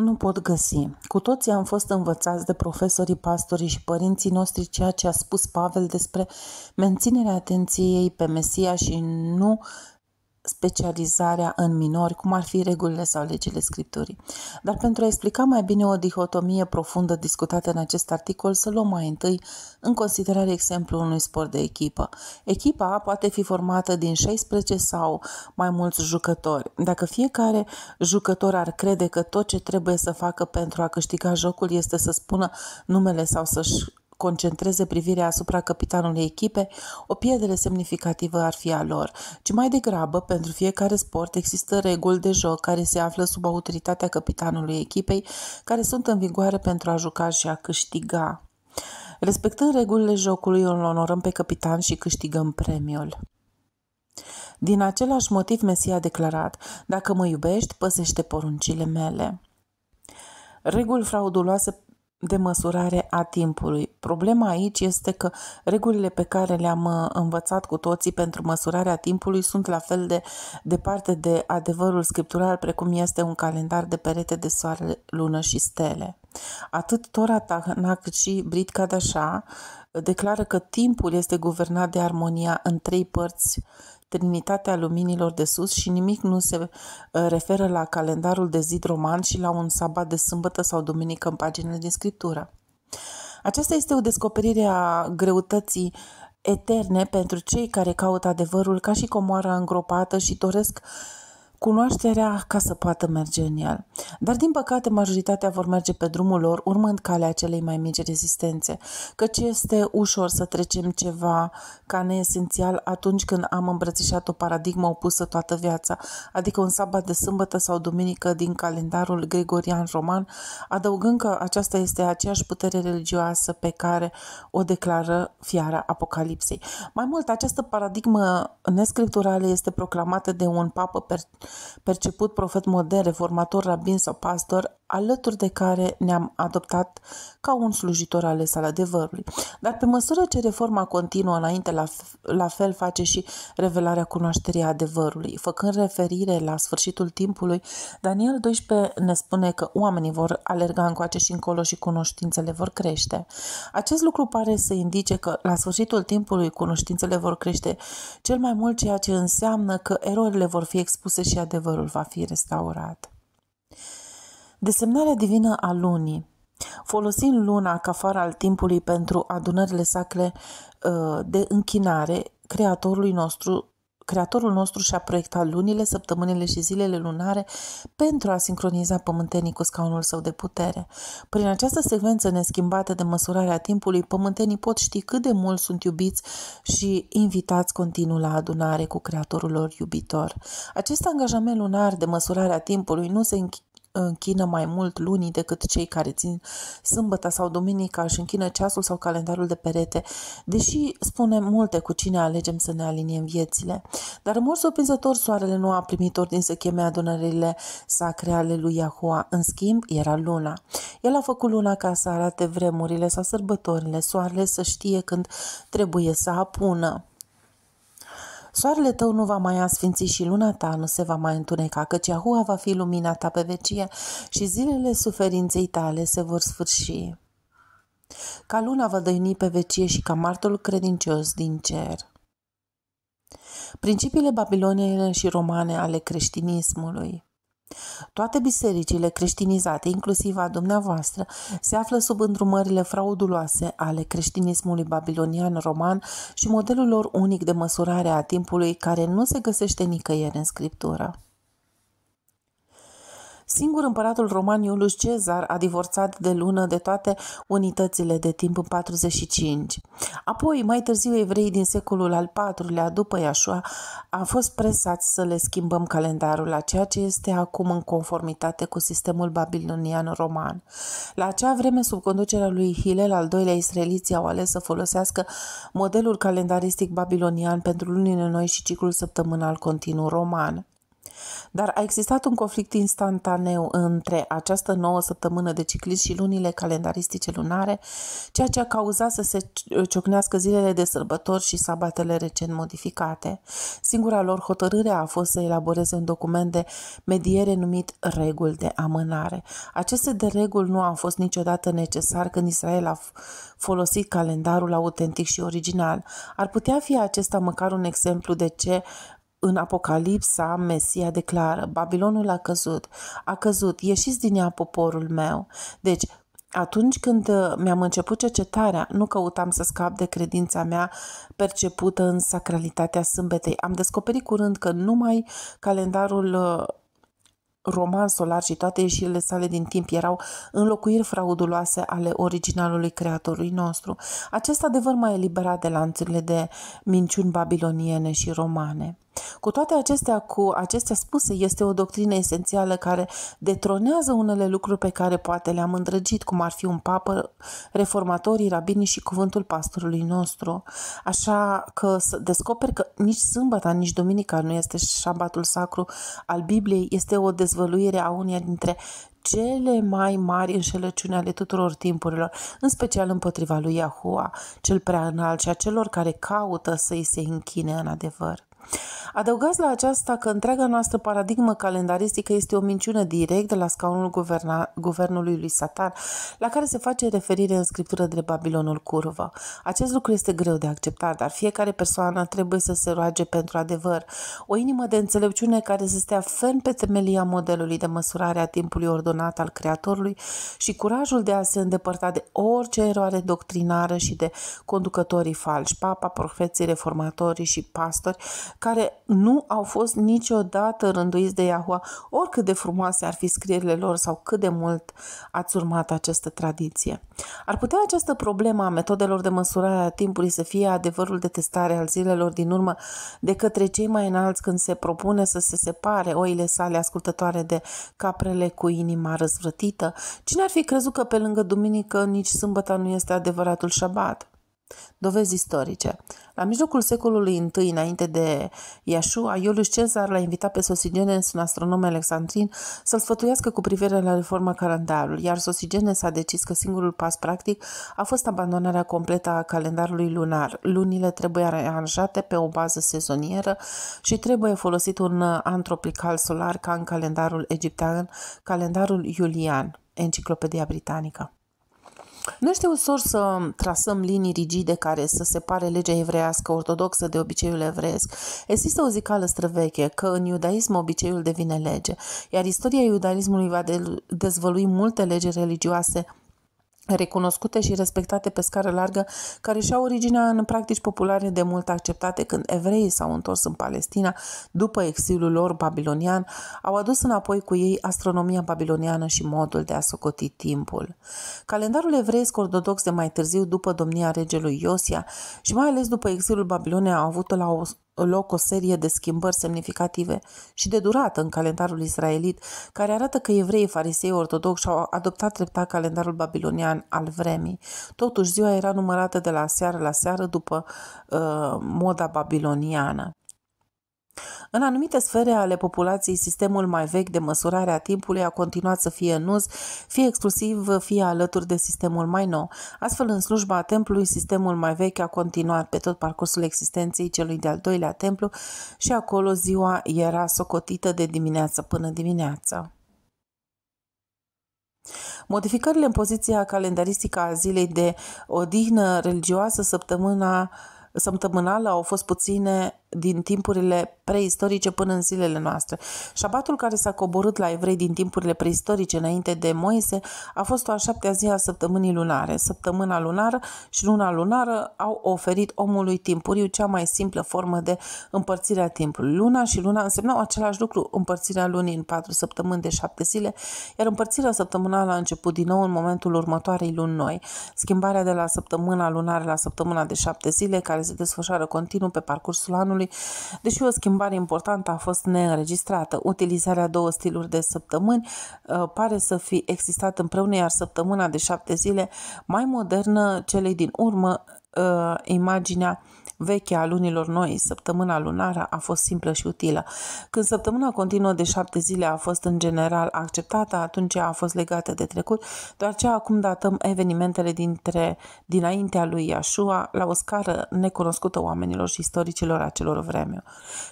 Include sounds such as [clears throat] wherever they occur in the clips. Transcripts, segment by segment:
Nu pot găsi. Cu toții am fost învățați de profesorii, pastorii și părinții noștri ceea ce a spus Pavel despre menținerea atenției pe Mesia și nu specializarea în minori, cum ar fi regulile sau legile Scripturii. Dar pentru a explica mai bine o dihotomie profundă discutată în acest articol, să luăm mai întâi în considerare exemplul unui sport de echipă. Echipa poate fi formată din 16 sau mai mulți jucători. Dacă fiecare jucător ar crede că tot ce trebuie să facă pentru a câștiga jocul este să spună numele sau să-și concentreze privirea asupra capitanului echipe, o pierdere semnificativă ar fi a lor, ci mai degrabă, pentru fiecare sport există reguli de joc care se află sub autoritatea capitanului echipei, care sunt în vigoare pentru a juca și a câștiga. Respectând regulile jocului, îl onorăm pe capitan și câștigăm premiul. Din același motiv, Mesia a declarat, dacă mă iubești, păsește poruncile mele. Reguli frauduloase de măsurare a timpului. Problema aici este că regulile pe care le-am uh, învățat cu toții pentru măsurarea timpului sunt la fel de departe de adevărul scriptural precum este un calendar de perete de soare, lună și stele. Atât Tora Tahna cât și Brit Kadasha uh, declară că timpul este guvernat de armonia în trei părți trinitatea luminilor de sus și nimic nu se uh, referă la calendarul de zid roman și la un sabat de sâmbătă sau duminică în paginile din scriptură. Aceasta este o descoperire a greutății eterne pentru cei care caută adevărul ca și comoara îngropată și doresc uh, cunoașterea ca să poată merge în el. Dar, din păcate, majoritatea vor merge pe drumul lor, urmând calea celei mai mici rezistențe, căci este ușor să trecem ceva ca neesențial atunci când am îmbrățișat o paradigmă opusă toată viața, adică un sabat de sâmbătă sau duminică din calendarul gregorian roman, adăugând că aceasta este aceeași putere religioasă pe care o declară fiara Apocalipsei. Mai mult, această paradigmă nescripturală este proclamată de un papă per- perceput profet modern, reformator, rabin sau pastor, alături de care ne-am adoptat ca un slujitor ales al adevărului. Dar pe măsură ce reforma continuă înainte, la, la fel face și revelarea cunoașterii adevărului. Făcând referire la sfârșitul timpului, Daniel 12 ne spune că oamenii vor alerga încoace și încolo și cunoștințele vor crește. Acest lucru pare să indice că la sfârșitul timpului cunoștințele vor crește cel mai mult ceea ce înseamnă că erorile vor fi expuse și adevărul va fi restaurat. Desemnarea divină a lunii. Folosind luna ca far al timpului pentru adunările sacre uh, de închinare, Creatorului nostru Creatorul nostru și-a proiectat lunile, săptămânile și zilele lunare pentru a sincroniza pământenii cu scaunul său de putere. Prin această secvență neschimbată de măsurarea timpului, pământenii pot ști cât de mult sunt iubiți și invitați continuu la adunare cu Creatorul lor iubitor. Acest angajament lunar de măsurarea timpului nu se înch- închină mai mult lunii decât cei care țin sâmbăta sau duminica și închină ceasul sau calendarul de perete, deși spune multe cu cine alegem să ne aliniem viețile. Dar în mod surprinzător, soarele nu a primit ordin să cheme adunările sacre ale lui Iahua. În schimb, era luna. El a făcut luna ca să arate vremurile sau sărbătorile, soarele să știe când trebuie să apună. Soarele tău nu va mai asfinți și luna ta nu se va mai întuneca, căci Ahua va fi lumina ta pe vecie și zilele suferinței tale se vor sfârși. Ca luna va dăini pe vecie și ca Martul credincios din cer. Principiile babiloniene și romane ale creștinismului toate bisericile creștinizate, inclusiv a dumneavoastră, se află sub îndrumările frauduloase ale creștinismului babilonian-roman și modelul lor unic de măsurare a timpului care nu se găsește nicăieri în scriptură. Singur împăratul roman Iulius Cezar a divorțat de lună de toate unitățile de timp în 45. Apoi, mai târziu, evreii din secolul al IV-lea, după Iașua, a fost presați să le schimbăm calendarul la ceea ce este acum în conformitate cu sistemul babilonian-roman. La acea vreme, sub conducerea lui Hilel al doilea israeliții au ales să folosească modelul calendaristic babilonian pentru lunile noi și ciclul săptămânal continuu roman. Dar a existat un conflict instantaneu între această nouă săptămână de ciclism și lunile calendaristice lunare, ceea ce a cauzat să se ciocnească zilele de sărbători și sabatele recent modificate. Singura lor hotărâre a fost să elaboreze un document de mediere numit reguli de amânare. Aceste de reguli nu au fost niciodată necesar când Israel a folosit calendarul autentic și original. Ar putea fi acesta măcar un exemplu de ce în Apocalipsa, Mesia declară, Babilonul a căzut, a căzut, ieșiți din ea poporul meu. Deci, atunci când uh, mi-am început cercetarea, nu căutam să scap de credința mea percepută în sacralitatea sâmbetei. Am descoperit curând că numai calendarul uh, roman solar și toate ieșirile sale din timp erau înlocuiri frauduloase ale originalului creatorului nostru. Acest adevăr m-a eliberat de lanțurile de minciuni babiloniene și romane. Cu toate acestea, cu acestea spuse, este o doctrină esențială care detronează unele lucruri pe care poate le-am îndrăgit, cum ar fi un papă, reformatorii, rabinii și cuvântul pastorului nostru. Așa că să descoperi că nici sâmbata nici duminica nu este șabatul sacru al Bibliei, este o dezvăluire a uneia dintre cele mai mari înșelăciuni ale tuturor timpurilor, în special împotriva lui Yahua, cel prea înalt și a celor care caută să îi se închine în adevăr. Adăugați la aceasta că întreaga noastră paradigmă calendaristică este o minciună direct de la scaunul guverna, guvernului lui Satan, la care se face referire în scriptură de Babilonul Curvă. Acest lucru este greu de acceptat, dar fiecare persoană trebuie să se roage pentru adevăr. O inimă de înțelepciune care să stea ferm pe temelia modelului de măsurare a timpului ordonat al Creatorului și curajul de a se îndepărta de orice eroare doctrinară și de conducătorii falși, papa, profeții, reformatorii și pastori, care nu au fost niciodată rânduiți de Yahua, oricât de frumoase ar fi scrierile lor sau cât de mult ați urmat această tradiție. Ar putea această problemă a metodelor de măsurare a timpului să fie adevărul de testare al zilelor din urmă de către cei mai înalți când se propune să se separe oile sale ascultătoare de caprele cu inima răzvrătită? Cine ar fi crezut că pe lângă duminică nici sâmbăta nu este adevăratul șabat? Dovezi istorice. La mijlocul secolului I, înainte de Iașua, Iulius Cezar l-a invitat pe Sosigenes, un astronom alexandrin, să-l sfătuiască cu privire la reforma calendarului, iar Sosigenes a decis că singurul pas practic a fost abandonarea completă a calendarului lunar. Lunile trebuie aranjate pe o bază sezonieră și trebuie folosit un antropical solar ca în calendarul egiptean, calendarul iulian, Enciclopedia Britanică. Nu este ușor să trasăm linii rigide care să separe legea evreiască ortodoxă de obiceiul evreiesc. Există o zicală străveche că în iudaism obiceiul devine lege, iar istoria iudaismului va dezvălui multe legi religioase recunoscute și respectate pe scară largă, care și-au originea în practici populare de mult acceptate când evreii s-au întors în Palestina după exilul lor babilonian, au adus înapoi cu ei astronomia babiloniană și modul de a socoti timpul. Calendarul evreiesc ortodox de mai târziu după domnia regelui Iosia și mai ales după exilul Babiloniei a avut la o loc o serie de schimbări semnificative și de durată în calendarul israelit, care arată că evreii farisei ortodoxi au adoptat treptat calendarul babilonian al vremii. Totuși, ziua era numărată de la seară la seară după uh, moda babiloniană. În anumite sfere ale populației, sistemul mai vechi de măsurare a timpului a continuat să fie în uz, fie exclusiv, fie alături de sistemul mai nou. Astfel, în slujba templului, sistemul mai vechi a continuat pe tot parcursul existenței celui de-al doilea templu și acolo ziua era socotită de dimineață până dimineață. Modificările în poziția calendaristică a zilei de odihnă religioasă săptămâna săptămânală au fost puține din timpurile preistorice până în zilele noastre. Șabatul care s-a coborât la evrei din timpurile preistorice înainte de Moise a fost o a șaptea zi a săptămânii lunare. Săptămâna lunară și luna lunară au oferit omului timpuriu cea mai simplă formă de împărțire a timpului. Luna și luna însemnau același lucru, împărțirea lunii în patru săptămâni de șapte zile, iar împărțirea săptămânală a început din nou în momentul următoarei luni noi. Schimbarea de la săptămâna lunară la săptămâna de șapte zile, care se desfășoară continuu pe parcursul anului, anului, deși o schimbare importantă a fost neînregistrată. Utilizarea două stiluri de săptămâni uh, pare să fi existat împreună, iar săptămâna de șapte zile mai modernă celei din urmă uh, imaginea veche a lunilor noi, săptămâna lunară a fost simplă și utilă. Când săptămâna continuă de șapte zile a fost în general acceptată, atunci a fost legată de trecut, doar ce acum datăm evenimentele dintre, dinaintea lui Iașua la o scară necunoscută oamenilor și istoricilor acelor vreme.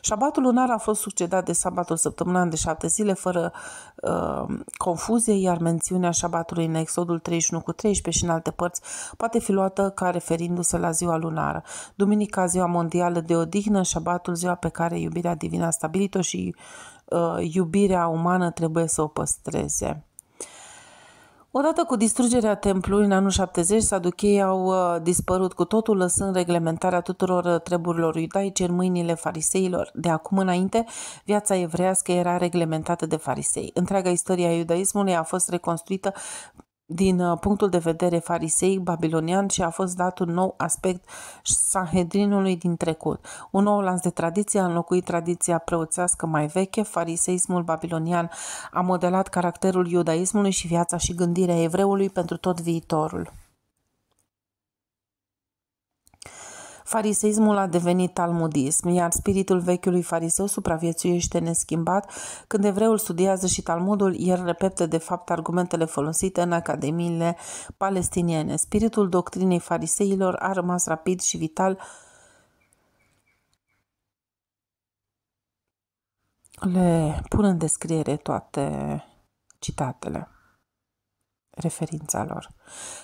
Șabatul lunar a fost succedat de sabatul săptămâna de șapte zile fără uh, confuzie, iar mențiunea șabatului în Exodul 31 cu 13 și în alte părți poate fi luată ca referindu-se la ziua lunară. Duminica Duminica, ziua mondială de odihnă, șabatul, ziua pe care iubirea divină a stabilit-o și uh, iubirea umană trebuie să o păstreze. Odată cu distrugerea templului în anul 70, saducheii au uh, dispărut cu totul, lăsând reglementarea tuturor uh, treburilor iudaice în mâinile fariseilor. De acum înainte, viața evrească era reglementată de farisei. Întreaga istoria iudaismului a fost reconstruită din uh, punctul de vedere fariseic babilonian și a fost dat un nou aspect Sanhedrinului din trecut. Un nou lanț de tradiție a înlocuit tradiția preoțească mai veche, fariseismul babilonian a modelat caracterul iudaismului și viața și gândirea evreului pentru tot viitorul. Fariseismul a devenit talmudism, iar spiritul vechiului fariseu supraviețuiește neschimbat. Când evreul studiază și talmudul, el repete de fapt argumentele folosite în academiile palestiniene. Spiritul doctrinei fariseilor a rămas rapid și vital le pun în descriere toate citatele referința lor.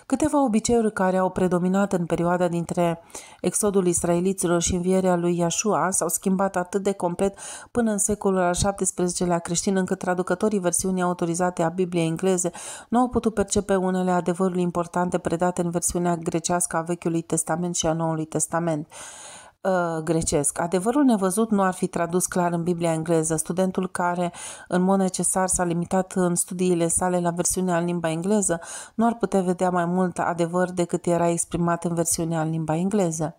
Câteva obiceiuri care au predominat în perioada dintre exodul israeliților și învierea lui Iașua s-au schimbat atât de complet până în secolul al XVII-lea creștin încât traducătorii versiunii autorizate a Bibliei engleze nu au putut percepe unele adevăruri importante predate în versiunea grecească a Vechiului Testament și a Noului Testament uh, grecesc. Adevărul nevăzut nu ar fi tradus clar în Biblia engleză. Studentul care, în mod necesar, s-a limitat în studiile sale la versiunea în limba engleză, nu ar putea vedea mai mult adevăr decât era exprimat în versiunea în limba engleză.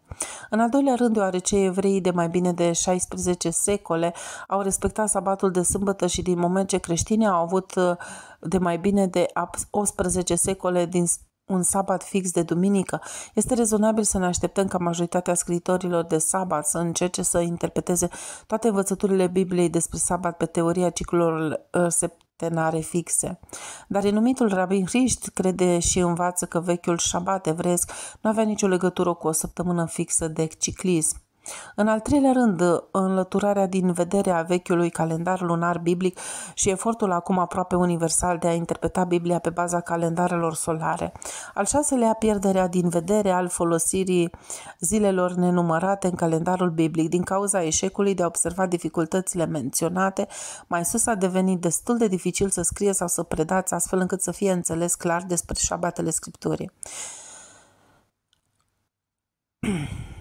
În al doilea rând, deoarece evreii de mai bine de 16 secole au respectat sabatul de sâmbătă și din moment ce creștinii au avut uh, de mai bine de 18 secole din un sabat fix de duminică, este rezonabil să ne așteptăm ca majoritatea scritorilor de sabat să încerce să interpreteze toate învățăturile Bibliei despre sabat pe teoria ciclurilor uh, septenare fixe. Dar renumitul rabin Hrist crede și învață că vechiul șabat evresc nu avea nicio legătură cu o săptămână fixă de ciclism. În al treilea rând, înlăturarea din vederea vechiului calendar lunar biblic și efortul acum aproape universal de a interpreta Biblia pe baza calendarelor solare. Al șaselea, pierderea din vedere al folosirii zilelor nenumărate în calendarul biblic din cauza eșecului de a observa dificultățile menționate. Mai sus a devenit destul de dificil să scrie sau să predați astfel încât să fie înțeles clar despre șabatele Scripturii. [clears throat]